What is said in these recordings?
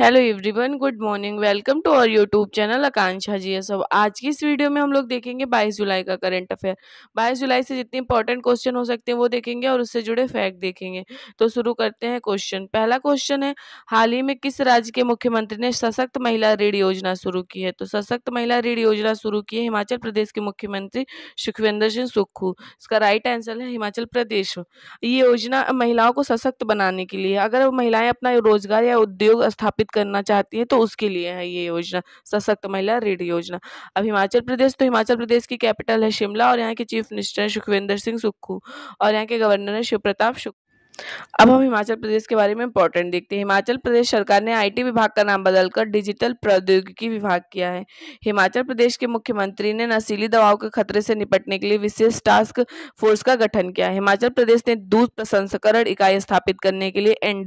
hello everyone good morning welcome to our YouTube channel Akanksha ji सब आज की इस वीडियो में हम लोग देखेंगे 22 जुलाई का करंट अफेयर 22 जुलाई से जितने इंपॉर्टेंट क्वेश्चन हो सकते हैं वो देखेंगे और उससे जुड़े फैक्ट देखेंगे तो शुरू करते हैं क्वेश्चन पहला क्वेश्चन है हाल ही में किस राज्य के मुख्यमंत्री ने सशक्त महिला ऋण योजना शुरू की है तो सशक्त महिला ऋण योजना शुरू की है हिमाचल प्रदेश के मुख्यमंत्री सुखविंदर सिंह सुक्खू इसका राइट आंसर है हिमाचल प्रदेश ये योजना महिलाओं को सशक्त बनाने के लिए अगर महिलाएं अपना रोजगार या उद्योग स्थापित सुनिश्चित करना चाहती है तो उसके लिए है ये योजना सशक्त महिला ऋण योजना अब हिमाचल प्रदेश तो हिमाचल प्रदेश की कैपिटल है शिमला और यहाँ के चीफ मिनिस्टर है सुखविंदर सिंह सुक्खू और यहाँ के गवर्नर है शिव प्रताप अब हम हिमाचल प्रदेश के बारे में इंपॉर्टेंट देखते हैं हिमाचल प्रदेश सरकार ने आईटी विभाग का नाम बदलकर डिजिटल प्रौद्योगिकी विभाग किया है हिमाचल प्रदेश के मुख्यमंत्री ने नशीली दवाओं के खतरे से निपटने के लिए विशेष टास्क फोर्स का गठन किया है हिमाचल प्रदेश ने दूध प्रसंस्करण इकाई स्थापित करने के लिए एन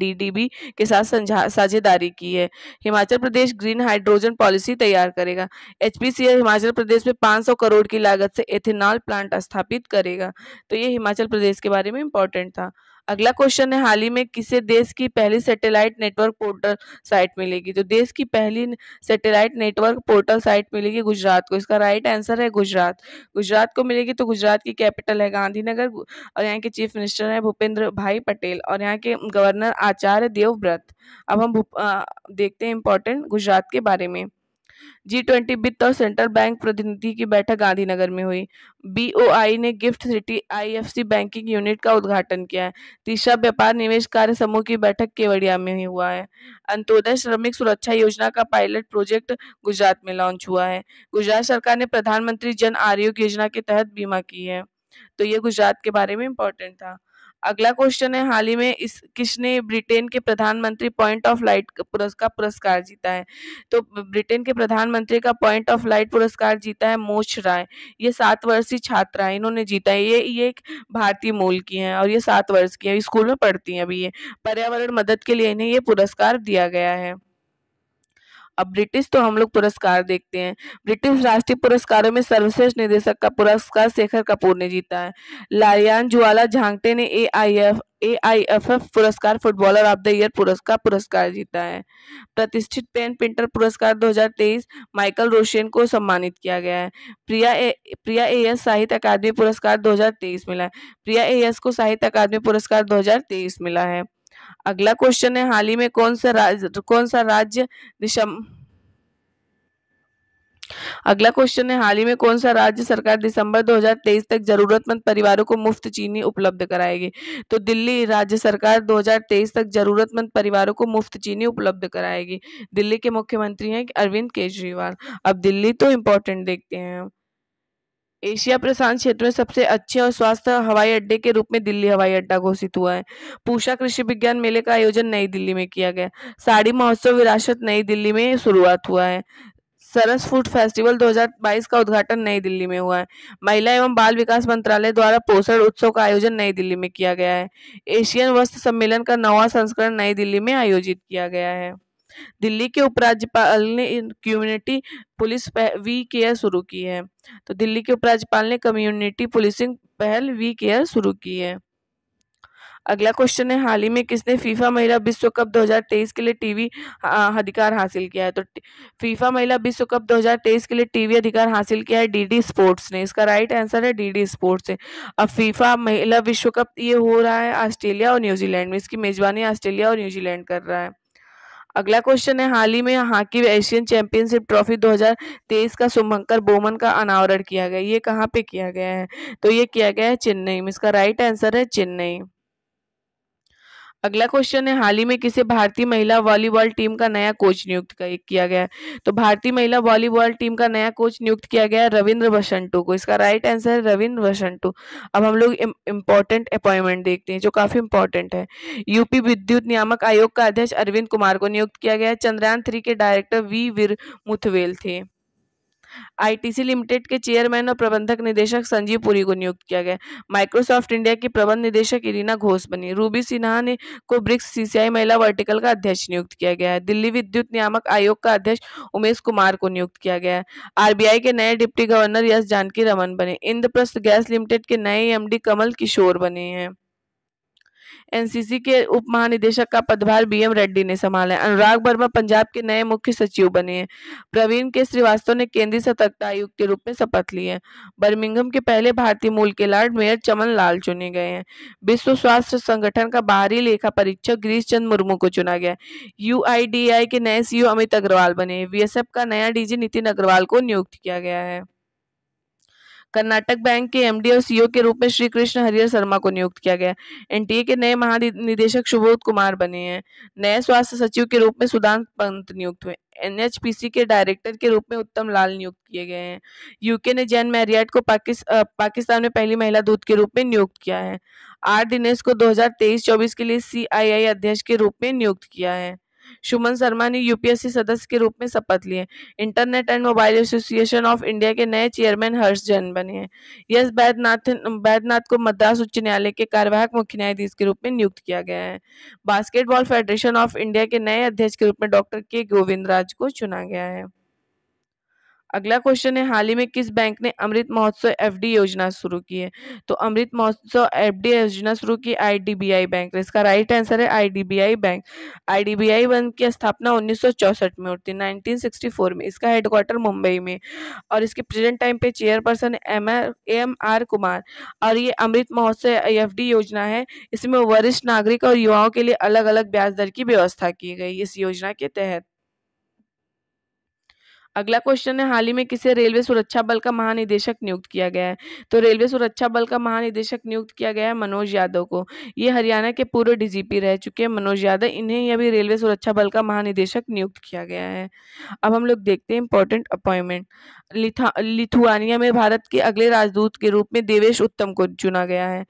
के साथ साझेदारी की है Himachal Pradesh green hydrogen policy तैयार करेगा एच हिमाचल प्रदेश में 500 करोड़ की लागत से एथेनॉल प्लांट स्थापित करेगा तो ये हिमाचल प्रदेश के बारे में इंपॉर्टेंट था अगला क्वेश्चन है हाल ही में किसे देश की पहली सैटेलाइट नेटवर्क पोर्टल साइट मिलेगी तो देश की पहली सैटेलाइट नेटवर्क पोर्टल साइट मिलेगी गुजरात को इसका राइट आंसर है गुजरात गुजरात को मिलेगी तो गुजरात की कैपिटल है गांधीनगर और यहाँ के चीफ मिनिस्टर हैं भूपेंद्र भाई पटेल और यहाँ के गवर्नर आचार्य देवव्रत अब हम आ, देखते हैं इम्पोर्टेंट गुजरात के बारे में जी ट्वेंटी वित्त और सेंट्रल बैंक प्रतिनिधि की बैठक गांधीनगर में हुई बीओआई ने GIFT city IFC banking unit का उद्घाटन किया है तीसरा व्यापार निवेश कार्य समूह की बैठक केवड़िया में ही हुआ है अंत्योदय श्रमिक सुरक्षा योजना का पायलट प्रोजेक्ट गुजरात में लॉन्च हुआ है गुजरात सरकार ने प्रधानमंत्री जन आरोग्य योजना के तहत बीमा की है तो ये गुजरात के बारे में इम्पोर्टेंट था अगला क्वेश्चन है हाल ही में इस किसने ब्रिटेन के प्रधानमंत्री पॉइंट ऑफ लाइट का पुरस्कार जीता है तो ब्रिटेन के प्रधानमंत्री का पॉइंट ऑफ लाइट पुरस्कार जीता है मोक्ष राय ये सात वर्षीय छात्रा है इन्होंने जीता है ये ये एक भारतीय मूल की हैं और ये सात वर्ष की है स्कूल में पढ़ती हैं अभी ये पर्यावरण मदद के लिए इन्हें ये पुरस्कार दिया गया है अब ब्रिटिश तो हम लोग पुरस्कार देखते हैं ब्रिटिश राष्ट्रीय पुरस्कारों में सर्वश्रेष्ठ निदेशक का पुरस्कार शेखर कपूर ने जीता है लारियान ज्वाला झांगटे ने A I F A I F F पुरस्कार फुटबॉलर ऑफ द ईयर पुरस्कार पुरस्कार जीता है प्रतिष्ठित पेन प्रिंटर पुरस्कार 2023 माइकल रोशन को सम्मानित किया गया है प्रिया ए प्रिया ए एस साहित्य अकादमी पुरस्कार 2023 मिला है प्रिया ए एस को साहित्य अकादमी पुरस्कार 2023 मिला है अगला क्वेश्चन है हाल ही में कौन सा राज्य कौन सा राज्य दिशा अगला क्वेश्चन है हाल ही में कौन सा राज्य सरकार दिसंबर 2023 तक जरूरतमंद परिवारों को मुफ्त चीनी उपलब्ध कराएगी तो दिल्ली राज्य सरकार 2023 तक जरूरतमंद परिवारों को मुफ्त चीनी उपलब्ध कराएगी दिल्ली के मुख्यमंत्री हैं अरविंद केजरीवाल अब दिल्ली तो इम्पोर्टेंट देखते हैं एशिया प्रशांत क्षेत्र में सबसे अच्छे और स्वास्थ्य हवाई अड्डे के रूप में दिल्ली हवाई अड्डा घोषित हुआ है पूषा कृषि विज्ञान मेले का आयोजन नई दिल्ली में किया गया साड़ी महोत्सव विरासत नई दिल्ली में शुरुआत हुआ है सरस फूड फेस्टिवल 2022 का उद्घाटन नई दिल्ली में हुआ है महिला एवं बाल विकास मंत्रालय द्वारा पोषण उत्सव का आयोजन नई दिल्ली में किया गया है एशियन वस्त्र सम्मेलन का नवा संस्करण नई दिल्ली में आयोजित किया गया है दिल्ली के उपराज्यपाल ने कम्युनिटी पुलिस वी केयर शुरू की है तो दिल्ली के उपराज्यपाल ने कम्युनिटी पुलिसिंग पहल वी केयर शुरू की है अगला क्वेश्चन है हाल ही में किसने फीफा महिला विश्व कप 2023 के लिए टीवी अधिकार हासिल किया है तो फीफा महिला विश्व कप 2023 के लिए टीवी अधिकार हासिल किया है डीडी स्पोर्ट्स ने इसका राइट आंसर है डीडी स्पोर्ट्स है अब फीफा महिला विश्व कप ये हो रहा है ऑस्ट्रेलिया और न्यूजीलैंड में इसकी मेजबानी ऑस्ट्रेलिया और न्यूजीलैंड कर रहा है अगला क्वेश्चन है हाल ही में हॉकी एशियन चैंपियनशिप ट्रॉफी 2023 का शुभंकर बोमन का अनावरण किया गया ये कहाँ पे किया गया है तो ये किया गया है चेन्नई में इसका राइट आंसर है चेन्नई अगला क्वेश्चन है हाल ही में किसे भारतीय महिला वॉलीबॉल टीम का नया कोच तो नियुक्त किया गया तो भारतीय महिला वॉलीबॉल टीम का नया कोच नियुक्त किया गया रविंद्र वसंटू को इसका राइट आंसर है रविंद्र वसंटू अब हम लोग इम्पोर्टेंट अपॉइंटमेंट देखते हैं जो काफी इंपॉर्टेंट है यूपी विद्युत नियामक आयोग का अध्यक्ष अरविंद कुमार को नियुक्त किया गया चंद्रयान थ्री के डायरेक्टर वी वीर मुथवेल थे आईटीसी लिमिटेड के चेयरमैन और प्रबंधक निदेशक संजीव पुरी को नियुक्त किया गया माइक्रोसॉफ्ट इंडिया की प्रबंध निदेशक इरीना घोष बनी रूबी सिन्हा ने को ब्रिक्स सीसीआई महिला वर्टिकल का अध्यक्ष नियुक्त किया गया है दिल्ली विद्युत नियामक आयोग का अध्यक्ष उमेश कुमार को नियुक्त किया गया है आरबीआई के नए deputy governor S Janakiraman बने इंद्रप्रस्थ गैस लिमिटेड के नए एम कमल किशोर बने हैं एनसीसी के उप महानिदेशक का पदभार बी एम रेड्डी ने संभाला है अनुराग वर्मा पंजाब के नए मुख्य सचिव बने हैं प्रवीण के श्रीवास्तव ने केंद्रीय सतर्कता आयुक्त के रूप में शपथ ली है बर्मिंगम के पहले भारतीय मूल के लॉर्ड मेयर चमन लाल चुने गए हैं विश्व स्वास्थ्य संगठन का बाहरी लेखा परीक्षक गिरीश चंद मुर्मू को चुना गया यू के नए सीईओ अमित अग्रवाल बने बीएसएफ का नया डीजी नितिन अग्रवाल को नियुक्त किया गया है कर्नाटक बैंक के एमडी और सीईओ e के रूप में श्री कृष्ण हरिहर शर्मा को नियुक्त किया गया एनटीए के नए महानिदेशक सुबोध कुमार बने हैं नए स्वास्थ्य सचिव के रूप में सुदान पंत नियुक्त हुए एनएचपीसी के डायरेक्टर के रूप में उत्तम लाल नियुक्त किए गए हैं यूके ने जैन मैरियट को पाकिस, पाकिस्तान में पहली महिला दूत के रूप में नियुक्त किया है आर दिनेश को 2023-24 के लिए सीआईआई अध्यक्ष के रूप में नियुक्त किया है सुमन शर्मा ने यूपीएससी सदस्य के रूप में शपथ लिए internet and mobile association of India के नए चेयरमैन हर्ष जैन बने हैं यस बैदनाथ बैदनाथ को मद्रास उच्च न्यायालय के कार्यवाहक मुख्य न्यायाधीश के रूप में नियुक्त किया गया है बास्केटबॉल फेडरेशन ऑफ इंडिया के नए अध्यक्ष के रूप में डॉक्टर के गोविंद राज को चुना गया है अगला क्वेश्चन है हाल ही में किस बैंक ने अमृत महोत्सव एफडी योजना शुरू की है तो अमृत महोत्सव एफडी योजना शुरू की आईडीबीआई बैंक इसका राइट आंसर है आईडीबीआई बैंक आईडीबीआई बैंक की स्थापना 1964 में होती है 1964 में इसका हेडक्वार्टर मुंबई में और इसके प्रेजेंट टाइम पे chairperson M R M R Kumar और ये अमृत महोत्सव एफ योजना है इसमें वरिष्ठ नागरिक और युवाओं के लिए अलग अलग ब्याज दर की व्यवस्था की गई इस योजना के तहत अगला क्वेश्चन है हाल ही में किसे रेलवे सुरक्षा बल का महानिदेशक नियुक्त किया गया है तो रेलवे सुरक्षा बल का महानिदेशक नियुक्त किया गया है मनोज यादव को ये हरियाणा के पूर्व डीजीपी रह चुके हैं मनोज यादव इन्हें अभी रेलवे सुरक्षा बल का महानिदेशक नियुक्त किया गया है अब हम लोग देखते हैं इंपॉर्टेंट अपॉइंटमेंट लिथा लिथुआनिया में भारत के अगले राजदूत के रूप में देवेश उत्तम को चुना गया है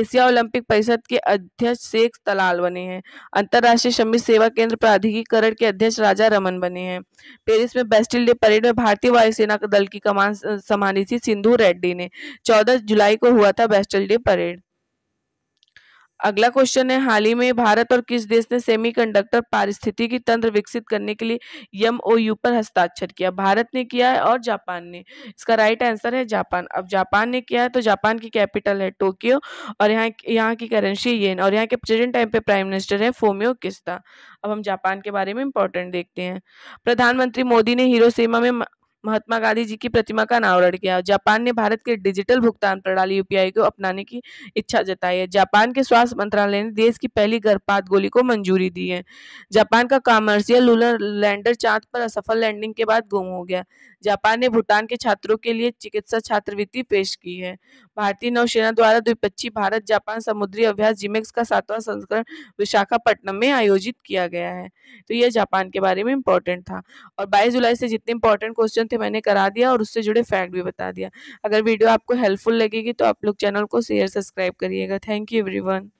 एशिया ओलंपिक परिषद के अध्यक्ष शेख तलाल बने हैं अंतर्राष्ट्रीय श्रमिक सेवा केंद्र प्राधिकरण के अध्यक्ष राजा रमन बने हैं पेरिस में बेस्टिल दिल्ली परेड में भारतीय वायुसेना दल की कमान संभाली थी सिंधु रेड्डी ने चौदह जुलाई को हुआ था वेस्टर्न डे परेड अगला क्वेश्चन है हाल ही में भारत और किस देश ने सेमीकंडक्टर पारिस्थितिकी तंत्र विकसित करने के लिए एम ओ यू पर हस्ताक्षर किया भारत ने किया है और जापान ने इसका राइट आंसर है जापान अब जापान ने किया है तो जापान की कैपिटल है टोक्यो और यहाँ यहाँ की करेंसी येन और यहाँ के प्रेजेंट टाइम पे प्राइम मिनिस्टर है फोमियो किस्ता अब हम जापान के बारे में इंपॉर्टेंट देखते हैं प्रधानमंत्री मोदी ने हीरो में महात्मा गांधी जी की प्रतिमा का अनावरण किया जापान ने भारत के डिजिटल भुगतान प्रणाली यूपीआई को अपनाने की इच्छा जताई है जापान के स्वास्थ्य मंत्रालय ने देश की पहली गर्भपात गोली को मंजूरी दी है जापान का कॉमर्शियल लूलर लैंडर चांद पर असफल लैंडिंग के बाद गुम हो गया जापान ने भूटान के छात्रों के लिए चिकित्सा छात्रवृत्ति पेश की है भारतीय नौसेना द्वारा द्विपक्षीय भारत जापान समुद्री अभ्यास जिमेक्स का सातवां संस्करण विशाखापट्टनम में आयोजित किया गया है तो यह जापान के बारे में इंपॉर्टेंट था और बाईस जुलाई से जितने इंपॉर्टेंट क्वेश्चन थे मैंने करा दिया और उससे जुड़े फैक्ट भी बता दिया अगर वीडियो आपको हेल्पफुल लगेगी तो आप लोग चैनल को शेयर सब्सक्राइब करिएगा थैंक यू एवरीवन